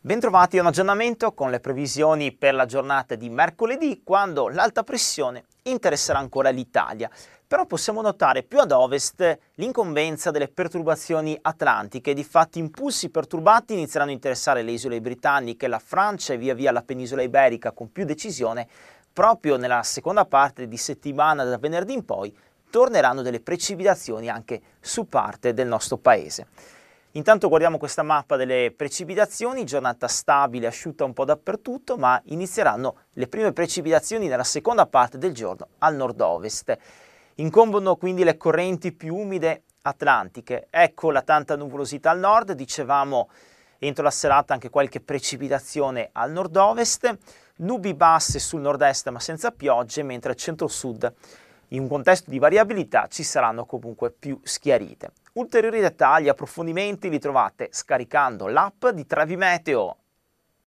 Bentrovati a un aggiornamento con le previsioni per la giornata di mercoledì quando l'alta pressione interesserà ancora l'Italia. Però possiamo notare più ad ovest l'incombenza delle perturbazioni atlantiche, difatti impulsi perturbati inizieranno a interessare le isole britanniche, la Francia e via via la penisola iberica con più decisione proprio nella seconda parte di settimana da venerdì in poi torneranno delle precipitazioni anche su parte del nostro paese. Intanto guardiamo questa mappa delle precipitazioni, giornata stabile, asciutta un po' dappertutto, ma inizieranno le prime precipitazioni nella seconda parte del giorno al nord-ovest. Incombono quindi le correnti più umide atlantiche. Ecco la tanta nuvolosità al nord, dicevamo entro la serata anche qualche precipitazione al nord-ovest, nubi basse sul nord-est ma senza piogge, mentre al centro-sud in un contesto di variabilità ci saranno comunque più schiarite. Ulteriori dettagli e approfondimenti li trovate scaricando l'app di Travimeteo.